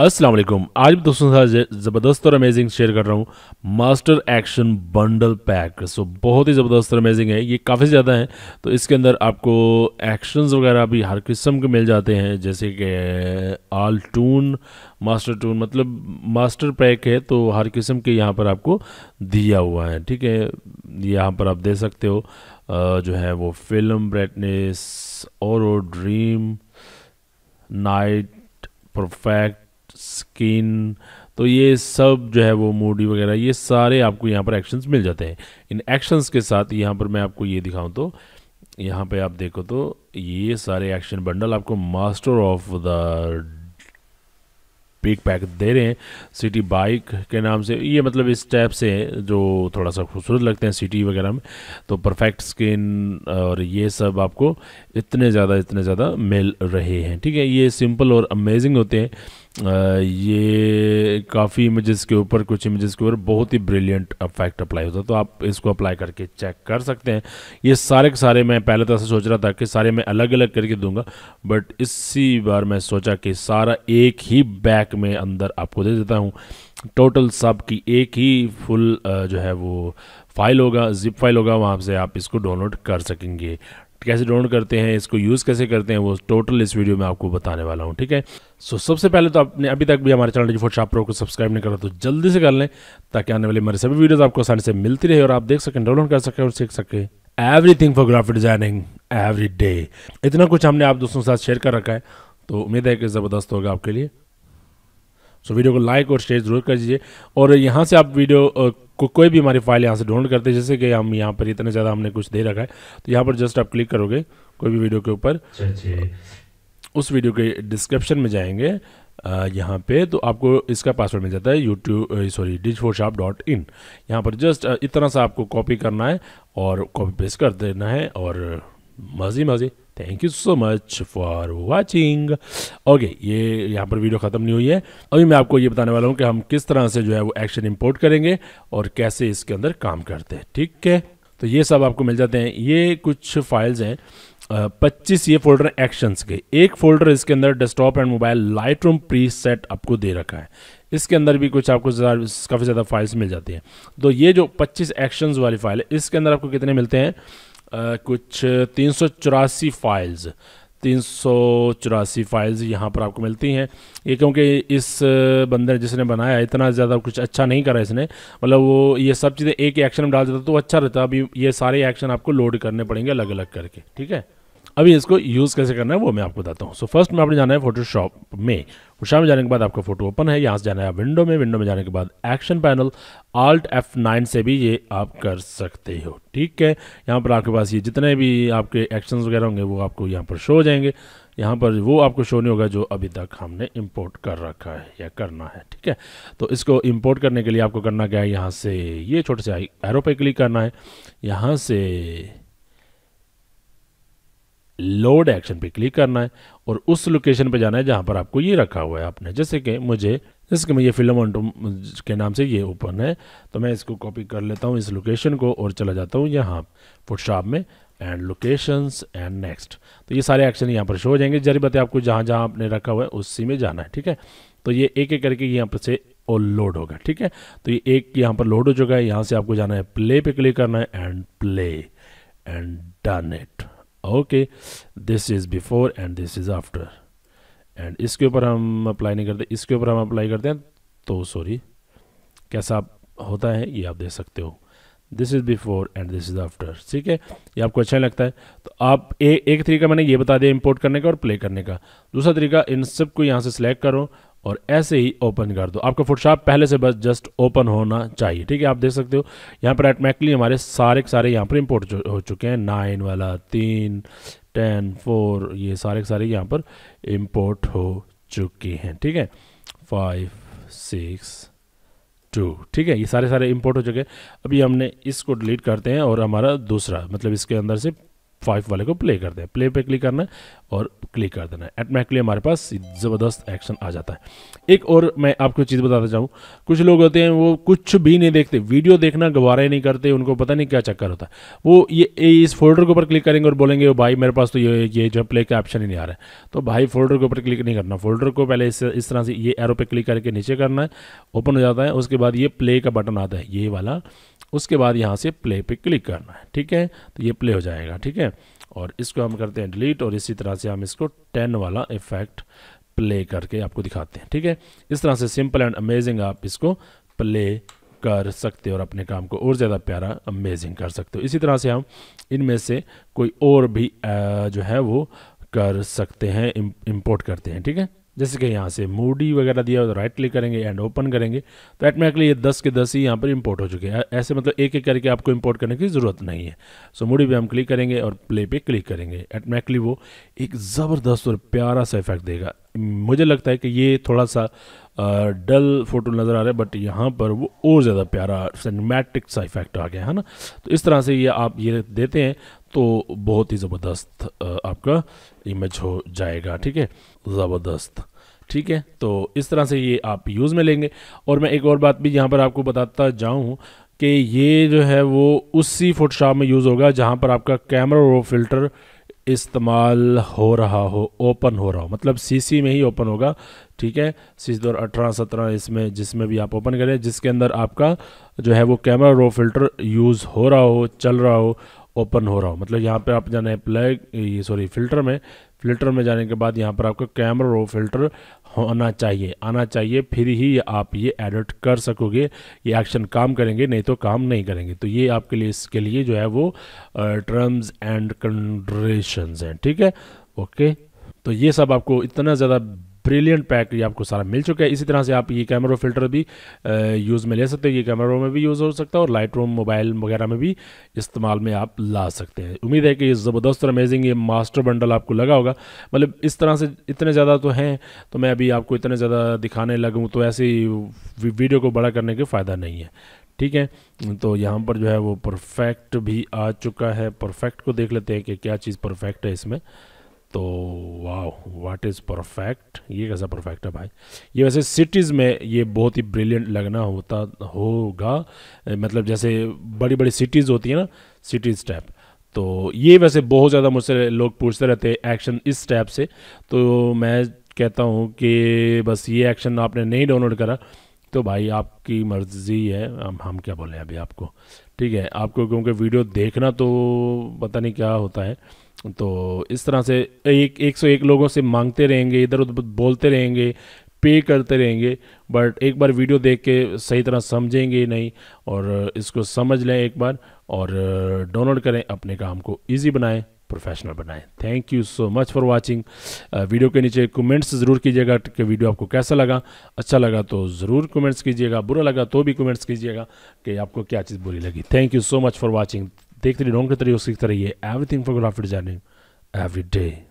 अस्सलाम वालेकुम आज भी दोस्तों के साथ ज़बरदस्त और अमेजिंग शेयर कर रहा हूँ master action bundle pack so बहुत ही ज़बरदस्त और अमेजिंग है ये काफ़ी ज़्यादा है तो इसके अंदर आपको एक्शंस वगैरह भी हर किस्म के मिल जाते हैं जैसे कि आल टून मास्टर टून मतलब मास्टर पैक है तो हर किस्म के यहाँ पर आपको दिया हुआ है ठीक है यहाँ पर आप दे सकते हो जो है वो फिल्म ब्राइटनेस और ड्रीम नाइट परफेक्ट स्किन तो ये सब जो है वो मूडी वगैरह ये सारे आपको यहाँ पर एक्शंस मिल जाते हैं इन एक्शंस के साथ यहाँ पर मैं आपको ये दिखाऊँ तो यहाँ पे आप देखो तो ये सारे एक्शन बंडल आपको master of the pick pack दे रहे हैं सिटी बाइक के नाम से ये मतलब इस टाइप से जो थोड़ा सा खूबसूरत लगते हैं सिटी वगैरह में तो परफेक्ट स्किन और ये सब आपको इतने ज़्यादा इतने ज़्यादा मिल रहे हैं ठीक है ये सिंपल और अमेजिंग होते हैं ये काफ़ी इमेजेस के ऊपर कुछ इमेजेस के ऊपर बहुत ही ब्रिलियंट इफेक्ट अप्लाई होता है तो आप इसको अप्लाई करके चेक कर सकते हैं ये सारे के सारे मैं पहले तो ऐसा सोच रहा था कि सारे मैं अलग अलग करके दूंगा बट इसी बार मैं सोचा कि सारा एक ही बैक में अंदर आपको दे देता हूँ टोटल सब की एक ही फुल जो है वो फाइल होगा जिप फाइल होगा वहाँ से आप इसको डाउनलोड कर सकेंगे कैसे डाउनलोड करते हैं इसको यूज़ कैसे करते हैं वो टोटल इस वीडियो में आपको बताने वाला हूँ ठीक है सो so, सबसे पहले तो आपने अभी तक भी हमारे चैनल फोर शॉप प्रो को सब्सक्राइब नहीं करा तो जल्दी से कर लें ताकि आने वाली हमारे सभी वीडियोज़ आपको आसानी से मिलती रहे और आप देख सकें डाउनलोड कर सकें और सीख सकें everything for graphic designing every day इतना कुछ हमने आप दोस्तों के साथ शेयर कर रखा है तो उम्मीद है कि ज़बरदस्त होगा आपके लिए सो वीडियो को लाइक और शेयर ज़रूर कर दीजिए और यहाँ से आप वीडियो को कोई भी हमारी फाइल यहाँ से डाउनलोड करते हैं जैसे कि हम यहाँ पर इतना ज़्यादा हमने कुछ दे रखा है तो यहाँ पर जस्ट आप क्लिक करोगे कोई भी वीडियो के ऊपर उस वीडियो के डिस्क्रिप्शन में जाएंगे यहाँ पे तो आपको इसका पासवर्ड मिल जाता है यूट्यूब सॉरी डिज फोर डॉट इन यहाँ पर जस्ट इतना सा आपको कॉपी करना है और कॉपी पेस्ट कर देना है और मज़ी मज़ी thank you so much for watching okay ये यहाँ पर वीडियो ख़त्म नहीं हुई है अभी मैं आपको ये बताने वाला हूँ कि हम किस तरह से जो है वो एक्शन इंपोर्ट करेंगे और कैसे इसके अंदर काम करते हैं ठीक है तो ये सब आपको मिल जाते हैं ये कुछ फाइल्स हैं पच्चीस ये फोल्डर एक्शंस के एक फोल्डर इसके अंदर desktop and mobile Lightroom preset आपको दे रखा है इसके अंदर भी कुछ आपको काफ़ी ज़्यादा फाइल्स मिल जाती हैं तो ये जो 25 एक्शंस वाली फाइल है इसके अंदर आपको कितने मिलते हैं कुछ तीन सौ चौरासी फाइल्स तीन सौ चौरासी फाइल्स यहाँ पर आपको मिलती हैं ये क्योंकि इस बंदर जिसने बनाया इतना ज़्यादा कुछ अच्छा नहीं करा इसने मतलब वो ये सब चीज़ें एक एक्शन में डाल देता तो अच्छा रहता अभी ये सारे एक्शन आपको लोड करने पड़ेंगे अलग अलग करके ठीक है अभी इसको यूज़ कैसे करना है वो मैं आपको बताता हूँ सो फर्स्ट में आपने जाना है फोटोशॉप में फोटोशॉप में जाने के बाद आपका फोटो ओपन है यहाँ से जाना है विंडो में विंडो में जाने के बाद action panel alt F nine से भी ये आप कर सकते हो ठीक है यहाँ पर आपके पास ये जितने भी आपके एक्शन वगैरह होंगे वो आपको यहाँ पर शो हो जाएंगे यहाँ पर वो आपको शो नहीं होगा जो अभी तक हमने इम्पोर्ट कर रखा है या करना है ठीक है तो इसको इम्पोर्ट करने के लिए आपको करना क्या है यहाँ से ये छोटे से एरो पे क्लिक करना है यहाँ से लोड एक्शन पे क्लिक करना है और उस लोकेशन पे जाना है जहाँ पर आपको ये रखा हुआ है आपने जैसे कि मुझे जैसे कि मैं ये फिल्म ऑन के नाम से ये ओपन है तो मैं इसको कॉपी कर लेता हूँ इस लोकेशन को और चला जाता हूँ यहाँ फुटशॉप में एंड लोकेशंस एंड नेक्स्ट तो ये सारे एक्शन यहाँ पर शो हो जाएंगे जरिए बताए आपको जहाँ जहाँ आपने रखा हुआ है उसी में जाना है ठीक है तो ये एक एक करके यहाँ पर से और लोड होगा ठीक है तो ये एक यहाँ पर लोड हो चुका है यहाँ से आपको जाना है प्ले पे क्लिक करना है and play and done it okay this is before and this is after and इसके ऊपर हम अप्लाई नहीं करते इसके ऊपर हम अप्लाई करते हैं तो सॉरी कैसा होता है ये आप देख सकते हो this is before and this is after ठीक है ये आपको अच्छा लगता है तो आप ए, एक तरीका मैंने ये बता दिया इंपोर्ट करने का और प्ले करने का दूसरा तरीका इन सब को यहाँ से सिलेक्ट करो और ऐसे ही ओपन कर दो आपका फोटोशॉप पहले से बस जस्ट ओपन होना चाहिए ठीक है आप देख सकते हो यहाँ पर एटमैकली हमारे सारे के सारे यहाँ पर इम्पोर्ट हो चुके हैं नाइन वाला तीन टेन फोर ये सारे के सारे यहाँ पर इम्पोर्ट हो चुके हैं ठीक है फाइव सिक्स टू ठीक है ये सारे सारे इम्पोर्ट हो चुके हैं अभी हमने इसको डिलीट करते हैं और हमारा दूसरा मतलब इसके अंदर से फाइव वाले को प्ले कर दे प्ले पे क्लिक करना है और क्लिक कर देना है एटमैकली हमारे पास ज़बरदस्त एक्शन आ जाता है एक और मैं आपको चीज़ बताता चाहूँ कुछ लोग होते हैं वो कुछ भी नहीं देखते वीडियो देखना गवारा ही नहीं करते उनको पता नहीं क्या चक्कर होता है वो ये इस फोल्डर के ऊपर क्लिक करेंगे और बोलेंगे भाई मेरे पास तो ये ये जो प्ले का ऑप्शन ही नहीं आ रहा है तो भाई फोल्डर के ऊपर क्लिक नहीं करना फोल्डर को पहले इस इस तरह से ये एरो पे क्लिक करके नीचे करना है ओपन हो जाता है उसके बाद ये प्ले का बटन आता है ये वाला उसके बाद यहाँ से प्ले पे क्लिक करना है ठीक है तो ये प्ले हो जाएगा ठीक है और इसको हम करते हैं डिलीट और इसी तरह से हम इसको टेन वाला इफेक्ट प्ले करके आपको दिखाते हैं ठीक है इस तरह से सिंपल एंड अमेजिंग आप इसको प्ले कर सकते हो और अपने काम को और ज़्यादा प्यारा अमेजिंग कर सकते हो इसी तरह से हम इनमें से कोई और भी जो है वो कर सकते हैं इम्पोर्ट करते हैं ठीक है जैसे कि यहाँ से मूडी वगैरह दिया तो राइट क्लिक करेंगे एंड ओपन करेंगे तो एटमेटिकली ये दस के दस ही यहाँ पर इंपोर्ट हो चुके हैं ऐसे मतलब एक एक करके आपको इंपोर्ट करने की ज़रूरत नहीं है सो मूडी पे हम क्लिक करेंगे और प्ले पे क्लिक करेंगे एटमेटिकली वो एक ज़बरदस्त और प्यारा सा इफेक्ट देगा मुझे लगता है कि ये थोड़ा सा डल फोटो नज़र आ रहा है बट यहाँ पर वो और ज़्यादा प्यारा सिनेमैटिक सा इफेक्ट आ गया है ना तो इस तरह से ये आप ये देते हैं तो बहुत ही ज़बरदस्त आपका इमेज हो जाएगा ठीक है ज़बरदस्त ठीक है तो इस तरह से ये आप यूज़ में लेंगे और मैं एक और बात भी यहाँ पर आपको बताता जाऊँ कि ये जो है वो उसी फोटोशॉप में यूज़ होगा जहाँ पर आपका कैमरा रो फिल्टर इस्तेमाल हो रहा हो ओपन हो रहा हो मतलब सीसी में ही ओपन होगा ठीक है सीसी दौर अठारह सत्रह इसमें जिसमें भी आप ओपन करें जिसके अंदर आपका जो है वो कैमरा रो फिल्टर यूज़ हो रहा हो चल रहा हो ओपन हो रहा हो मतलब यहाँ पे आप जाना है प्लग ये सॉरी फिल्टर में फिल्टर में जाने के बाद यहाँ पर आपका कैमरा रो फिल्टर होना चाहिए आना चाहिए फिर ही आप ये एडिट कर सकोगे ये एक्शन काम करेंगे नहीं तो काम नहीं करेंगे तो ये आपके लिए इसके लिए जो है वो टर्म्स एंड कंडीशंस हैं ठीक है ओके तो ये सब आपको इतना ज़्यादा ब्रिलियंट पैक ये आपको सारा मिल चुका है इसी तरह से आप ये कैमरा फिल्टर भी यूज़ में ले सकते हो ये कैमरा में भी यूज़ हो सकता है और लाइट रूम मोबाइल वगैरह में भी इस्तेमाल में आप ला सकते हैं उम्मीद है कि ये ज़बरदस्त और अमेजिंग ये मास्टर बंडल आपको लगा होगा मतलब इस तरह से इतने ज़्यादा तो हैं तो मैं अभी आपको इतने ज़्यादा दिखाने लगूँ तो ऐसे वीडियो को बड़ा करने का फ़ायदा नहीं है ठीक है तो यहाँ पर जो है वो परफेक्ट भी आ चुका है परफेक्ट को देख लेते हैं कि क्या चीज़ परफेक्ट है इसमें तो वाह व्हाट इज़ परफेक्ट ये कैसा परफेक्ट है भाई ये वैसे सिटीज़ में ये बहुत ही ब्रिलियंट लगना होता होगा मतलब जैसे बड़ी बड़ी सिटीज़ होती है ना सिटीज़ टाइप तो ये वैसे बहुत ज़्यादा मुझसे लोग पूछते रहते हैं एक्शन इस टाइप से तो मैं कहता हूँ कि बस ये एक्शन आपने नहीं डाउनलोड करा तो भाई आपकी मर्ज़ी है हम हम क्या बोले अभी आपको ठीक है आपको क्योंकि वीडियो देखना तो पता नहीं क्या होता है तो इस तरह से एक एक सौ एक लोगों से मांगते रहेंगे इधर उधर बोलते रहेंगे पे करते रहेंगे बट एक बार वीडियो देख के सही तरह समझेंगे नहीं और इसको समझ लें एक बार और डाउनलोड करें अपने काम को इजी बनाएं प्रोफेशनल बनाएं thank you so much for watching video के नीचे कमेंट्स ज़रूर कीजिएगा कि वीडियो आपको कैसा लगा अच्छा लगा तो ज़रूर कमेंट्स कीजिएगा बुरा लगा तो भी कमेंट्स कीजिएगा कि आपको क्या चीज़ बुरी लगी thank you so much for watching देखते रहिए डोंट के रहिए सीखते रहिए everything for good after every day